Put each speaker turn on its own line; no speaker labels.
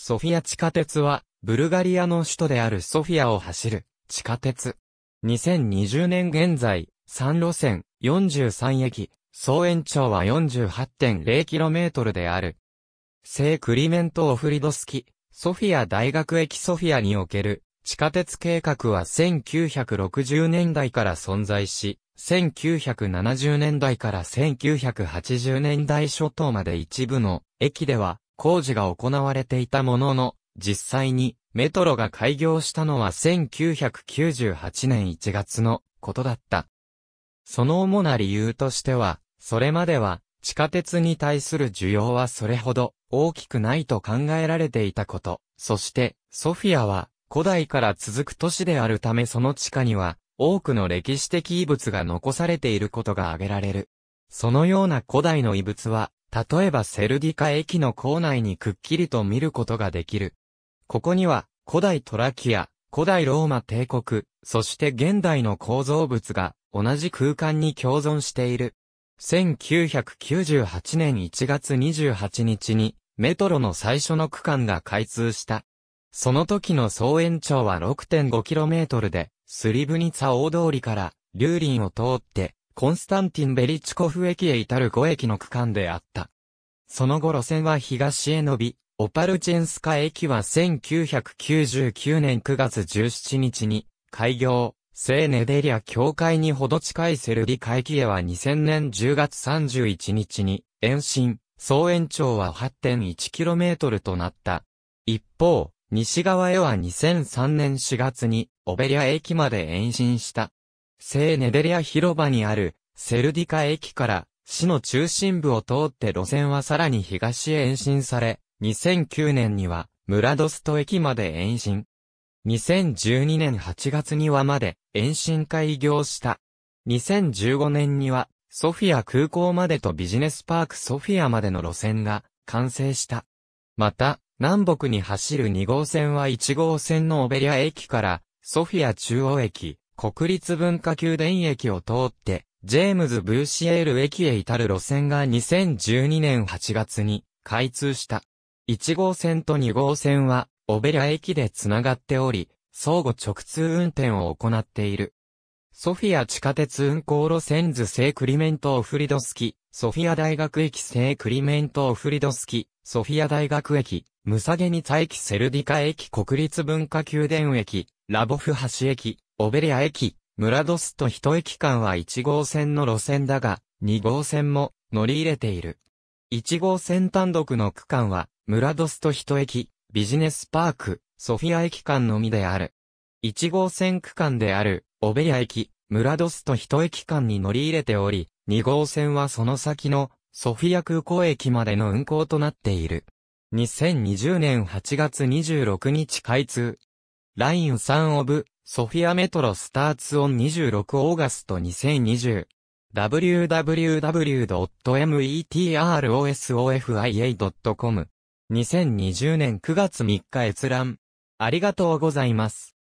ソフィア地下鉄は、ブルガリアの首都であるソフィアを走る地下鉄。2020年現在、3路線、43駅、総延長は 48.0km である。聖クリメント・オフリドスキ、ソフィア大学駅ソフィアにおける地下鉄計画は1960年代から存在し、1970年代から1980年代初頭まで一部の駅では工事が行われていたものの、実際にメトロが開業したのは1998年1月のことだった。その主な理由としては、それまでは地下鉄に対する需要はそれほど大きくないと考えられていたこと。そしてソフィアは古代から続く都市であるためその地下には多くの歴史的遺物が残されていることが挙げられる。そのような古代の遺物は例えばセルディカ駅の構内にくっきりと見ることができる。ここには、古代トラキア、古代ローマ帝国、そして現代の構造物が同じ空間に共存している。1998年1月28日にメトロの最初の区間が開通した。その時の総延長は 6.5km で、スリブニツァ大通りから、リューリンを通って、コンスタンティンベリチコフ駅へ至る5駅の区間であった。その後路線は東へ伸び、オパルチェンスカ駅は1999年9月17日に開業、聖ネデリア教会にほど近いセルリカ駅へは2000年10月31日に延伸、総延長は 8.1km となった。一方、西側へは2003年4月にオベリア駅まで延伸した。聖ネデリア広場にある、セルディカ駅から、市の中心部を通って路線はさらに東へ延伸され、2009年には、ムラドスト駅まで延伸。2012年8月にはまで、延伸開業した。2015年には、ソフィア空港までとビジネスパークソフィアまでの路線が、完成した。また、南北に走る2号線は1号線のオベリア駅から、ソフィア中央駅、国立文化宮殿駅を通って、ジェームズ・ブーシエール駅へ至る路線が2012年8月に開通した。1号線と2号線は、オベラ駅でつながっており、相互直通運転を行っている。ソフィア地下鉄運行路線図聖クリメント・オフリドスキ、ソフィア大学駅聖クリメント・オフリドスキ、ソフィア大学駅、ムサゲニツァ駅セルディカ駅国立文化宮殿駅、ラボフ橋駅、オベリア駅、ムラドスト一駅間は1号線の路線だが、2号線も乗り入れている。1号線単独の区間は、ムラドスト一駅、ビジネスパーク、ソフィア駅間のみである。1号線区間である、オベリア駅、ムラドスト一駅間に乗り入れており、2号線はその先の、ソフィア空港駅までの運行となっている。2020年8月26日開通。ライン3オブ、ソフィアメトロスターツオン26オーガスト2020 www.metrosofia.com2020 年9月3日閲覧ありがとうございます。